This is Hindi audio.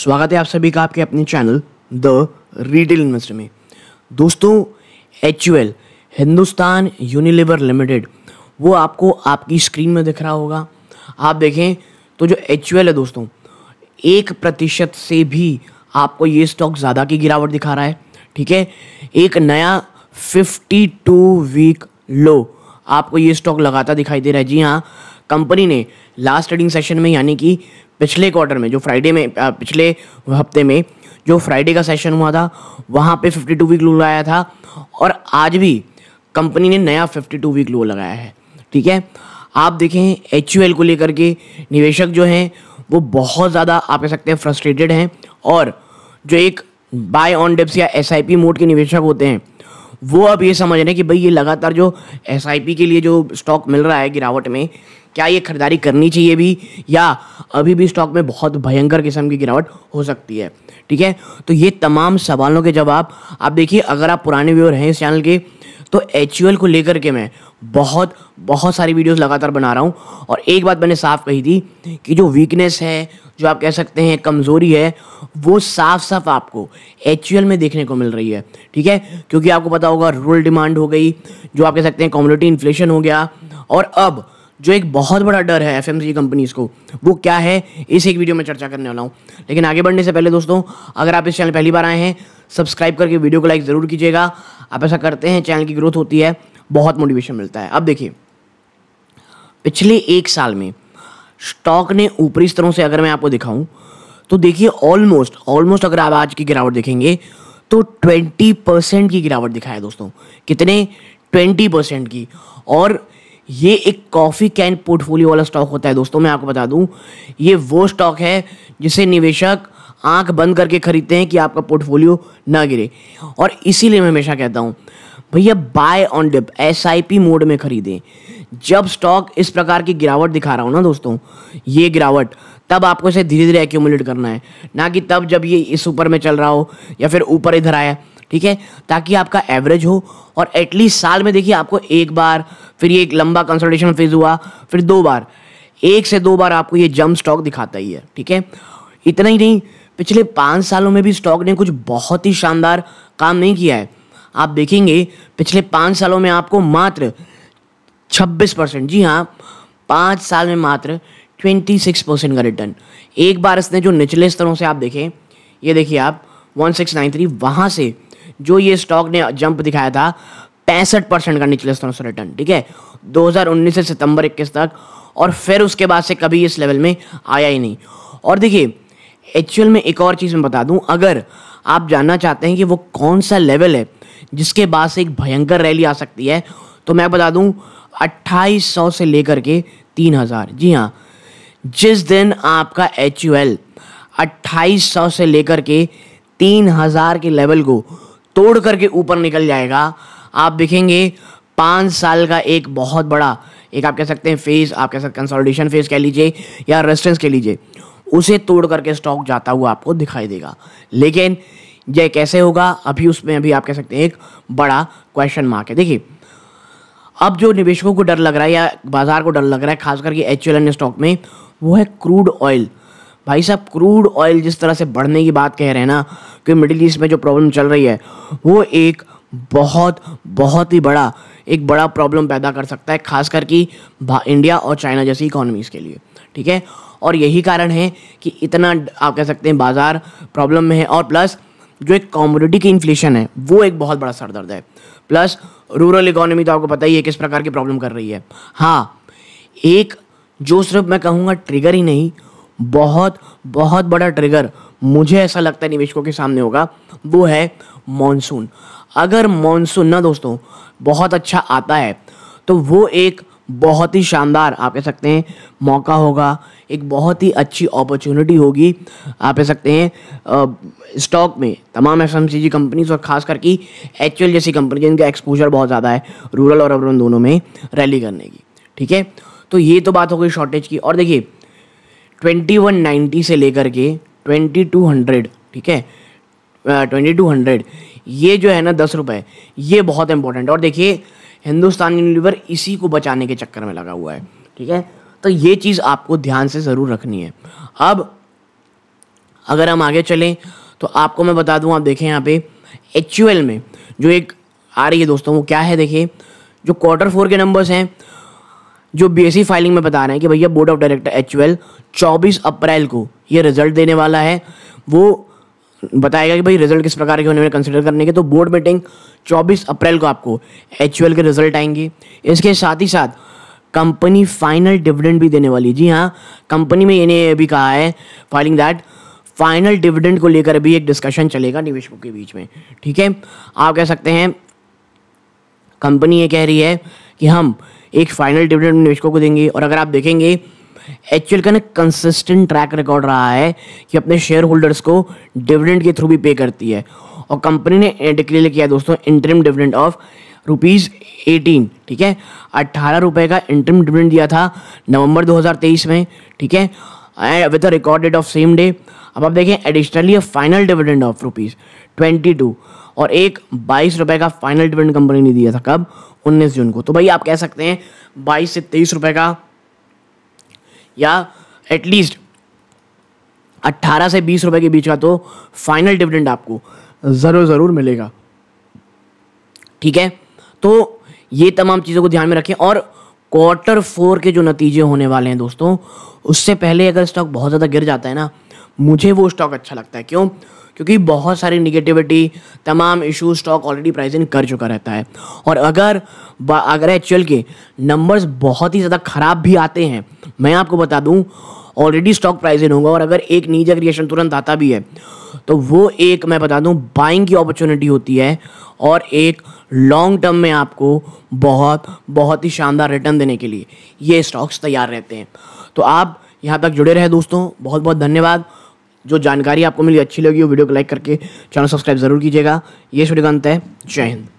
स्वागत है आप सभी का आपके अपने चैनल द रिटेल इन्वेस्टर में दोस्तों एच हिंदुस्तान यूनिलीवर लिमिटेड वो आपको आपकी स्क्रीन में दिख रहा होगा आप देखें तो जो एच है दोस्तों एक प्रतिशत से भी आपको ये स्टॉक ज़्यादा की गिरावट दिखा रहा है ठीक है एक नया 52 वीक लो आपको ये स्टॉक लगाता दिखाई दे रहा है जी हाँ कंपनी ने लास्ट ट्रेडिंग सेशन में यानी कि पिछले क्वार्टर में जो फ्राइडे में पिछले हफ्ते में जो फ्राइडे का सेशन हुआ था वहाँ पे 52 वीक लो लगाया था और आज भी कंपनी ने नया 52 वीक लो लगाया है ठीक है आप देखें एच को लेकर के निवेशक जो हैं वो बहुत ज़्यादा आप कह सकते हैं फ्रस्ट्रेटेड हैं और जो एक बाय ऑन डेप्स या एस मोड के निवेशक होते हैं वो अब ये समझ रहे हैं कि भाई ये लगातार जो एस के लिए जो स्टॉक मिल रहा है गिरावट में क्या ये खरीदारी करनी चाहिए भी या अभी भी स्टॉक में बहुत भयंकर किस्म की गिरावट हो सकती है ठीक है तो ये तमाम सवालों के जवाब आप देखिए अगर आप पुराने व्यूअर हैं इस चैनल के तो एच को लेकर के मैं बहुत बहुत सारी वीडियोस लगातार बना रहा हूँ और एक बात मैंने साफ कही थी कि जो वीकनेस है जो आप कह सकते हैं कमज़ोरी है वो साफ साफ आपको एच में देखने को मिल रही है ठीक है क्योंकि आपको पता होगा रूरल डिमांड हो गई जो आप कह सकते हैं कॉम्युनिटी इन्फ्लेशन हो गया और अब जो एक बहुत बड़ा डर है एफ कंपनीज़ को वो क्या है इस एक वीडियो में चर्चा करने वाला हूँ लेकिन आगे बढ़ने से पहले दोस्तों अगर आप इस चैनल पहली बार आए हैं सब्सक्राइब करके वीडियो को लाइक ज़रूर कीजिएगा आप ऐसा करते हैं चैनल की ग्रोथ होती है बहुत मोटिवेशन मिलता है अब देखिए पिछले एक साल में स्टॉक ने ऊपरी स्तरों से अगर मैं आपको दिखाऊं तो देखिए ऑलमोस्ट ऑलमोस्ट अगर आप आज की गिरावट देखेंगे तो 20 परसेंट की गिरावट दिखाया दोस्तों कितने 20 परसेंट की और ये एक कॉफ़ी कैन पोर्टफोलियो वाला स्टॉक होता है दोस्तों मैं आपको बता दूं ये वो स्टॉक है जिसे निवेशक आंख बंद करके खरीदते हैं कि आपका पोर्टफोलियो ना गिरे और इसीलिए मैं हमेशा कहता हूँ भैया buy on dips mode में खरीदें जब स्टॉक इस प्रकार की गिरावट दिखा रहा हूँ ना दोस्तों ये गिरावट तब आपको इसे धीरे धीरे एक्यूमुलेट करना है ना कि तब जब ये इस ऊपर में चल रहा हो या फिर ऊपर इधर आया ठीक है ताकि आपका एवरेज हो और एटलीस्ट साल में देखिए आपको एक बार फिर ये एक लंबा कंसल्टेशन फेज हुआ फिर दो बार एक से दो बार आपको ये जम स्टॉक दिखाता ही है ठीक है इतना ही नहीं पिछले पाँच सालों में भी स्टॉक ने कुछ बहुत ही शानदार काम नहीं किया है आप देखेंगे पिछले पाँच सालों में आपको मात्र छब्बीस परसेंट जी हाँ पाँच साल में मात्र ट्वेंटी सिक्स परसेंट का रिटर्न एक बार इसने जो निचले स्तरों से आप देखें ये देखिए आप वन सिक्स नाइन थ्री वहाँ से जो ये स्टॉक ने जंप दिखाया था पैंसठ परसेंट का निचले स्तरों से रिटर्न ठीक है 2019 से सितंबर 21 तक और फिर उसके बाद से कभी इस लेवल में आया ही नहीं और देखिए एक्चुअल में एक और चीज़ मैं बता दूं अगर आप जानना चाहते हैं कि वो कौन सा लेवल है जिसके बाद से एक भयंकर रैली आ सकती है तो मैं बता दूं 2800 से लेकर के 3000 जी हाँ जिस दिन आपका एच यू 2800 से लेकर के 3000 के लेवल को तोड़ करके ऊपर निकल जाएगा आप देखेंगे पाँच साल का एक बहुत बड़ा एक आप कह सकते हैं फेज आप कह सकते कंसोलिडेशन फेज कह लीजिए या रेस्टेंस कह लीजिए उसे तोड़ करके स्टॉक जाता हुआ आपको दिखाई देगा लेकिन यह कैसे होगा अभी उसमें अभी आप कह सकते हैं एक बड़ा क्वेश्चन मार्क है देखिए अब जो निवेशकों को डर लग रहा है या बाजार को डर लग रहा है खास करके एच स्टॉक में वो है क्रूड ऑयल भाई साहब क्रूड ऑयल जिस तरह से बढ़ने की बात कह रहे हैं ना कि मिडिल ईस्ट में जो प्रॉब्लम चल रही है वो एक बहुत बहुत ही बड़ा एक बड़ा प्रॉब्लम पैदा कर सकता है खास कि इंडिया और चाइना जैसी इकोनॉमीज़ के लिए ठीक है और यही कारण है कि इतना आप कह सकते हैं बाज़ार प्रॉब्लम में है और प्लस जो एक कॉमोडिटी की इन्फ्लेशन है वो एक बहुत बड़ा सरदर्द है प्लस रूरल इकोनॉमी तो आपको पता ही है किस प्रकार की प्रॉब्लम कर रही है हाँ एक जो सिर्फ मैं कहूँगा ट्रिगर ही नहीं बहुत बहुत बड़ा ट्रिगर मुझे ऐसा लगता है निवेशकों के सामने होगा वो है मॉनसून अगर मॉनसून ना दोस्तों बहुत अच्छा आता है तो वो एक बहुत ही शानदार आप कह सकते हैं मौका होगा एक बहुत ही अच्छी अपॉर्चुनिटी होगी आप कह सकते हैं स्टॉक में तमाम एफ एम कंपनीज और ख़ास करके एच जैसी कंपनी जिनका एक्सपोजर बहुत ज़्यादा है रूरल और अर्बन दोनों में रैली करने की ठीक है तो ये तो बात हो गई शॉर्टेज की और देखिए 2190 से लेकर के 2200 ठीक है ट्वेंटी टू हंड्रेड ये जो है ना दस रुपये ये बहुत इंपॉर्टेंट है और देखिए हिंदुस्तान यूनिलीवर इसी को बचाने के चक्कर में लगा हुआ है ठीक है तो ये चीज़ आपको ध्यान से ज़रूर रखनी है अब अगर हम आगे चलें तो आपको मैं बता दूं आप देखें यहाँ पे एच में जो एक आ रही है दोस्तों वो क्या है देखिए जो क्वार्टर फोर के नंबर्स हैं जो बी फाइलिंग e में बता रहे हैं कि भैया बोर्ड ऑफ डायरेक्टर एच 24 चौबीस अप्रैल को ये रिजल्ट देने वाला है वो बताएगा कि भाई रिजल्ट किस प्रकार के होने में कंसिडर करने के तो बोर्ड मीटिंग 24 अप्रैल को आपको एच के रिजल्ट आएंगे इसके साथ ही साथ कंपनी फाइनल डिविडेंड भी देने वाली जी हाँ कंपनी में इन्हें भी कहा है फाइलिंग दैट फाइनल डिविडेंड को लेकर भी एक डिस्कशन चलेगा निवेशकों के बीच में ठीक है आप कह सकते हैं कंपनी ये कह रही है कि हम एक फाइनल डिविडेंड निवेशकों को देंगे और अगर आप देखेंगे एक्चुअल का ना कंसिस्टेंट ट्रैक रिकॉर्ड रहा है कि अपने शेयर होल्डर्स को डिविडेंड के थ्रू भी पे करती है और कंपनी ने डिक्लेयर किया दोस्तों interim dividend of rupees eighteen ठीक है अट्ठारह रुपये का इंटरम डिविडेंड दिया था नवंबर 2023 में ठीक है and with record date of same day अब आप देखें additionally final dividend of rupees twenty two और एक बाईस रुपए का फाइनल डिविडेंड कंपनी ने दिया था कब उन्नीस जून को तो भाई आप कह सकते हैं बाईस से तेईस रुपए का या एटलीस्ट अट्ठारह से बीस रुपए के बीच का तो फाइनल डिविडेंड आपको ज़रूर ज़रूर मिलेगा ठीक है तो ये तमाम चीज़ों को ध्यान में रखें और क्वार्टर फोर के जो नतीजे होने वाले हैं दोस्तों उससे पहले अगर स्टॉक बहुत ज़्यादा गिर जाता है ना मुझे वो स्टॉक अच्छा लगता है क्यों क्योंकि बहुत सारी निगेटिविटी तमाम issues stock already price in कर चुका रहता है और अगर अगर एच के नंबर्स बहुत ही ज़्यादा ख़राब भी आते हैं मैं आपको बता दूँ ऑलरेडी स्टॉक प्राइस इन होगा और अगर एक नीचे रिएक्शन तुरंत आता भी है तो वो एक मैं बता दूं बाइंग की अपॉर्चुनिटी होती है और एक लॉन्ग टर्म में आपको बहुत बहुत ही शानदार रिटर्न देने के लिए ये स्टॉक्स तैयार रहते हैं तो आप यहाँ तक जुड़े रहे दोस्तों बहुत बहुत धन्यवाद जो जानकारी आपको मिली अच्छी लगी हो वीडियो को लाइक करके चैनल सब्सक्राइब जरूर कीजिएगा ये वीडियो का अंत है जय हिंद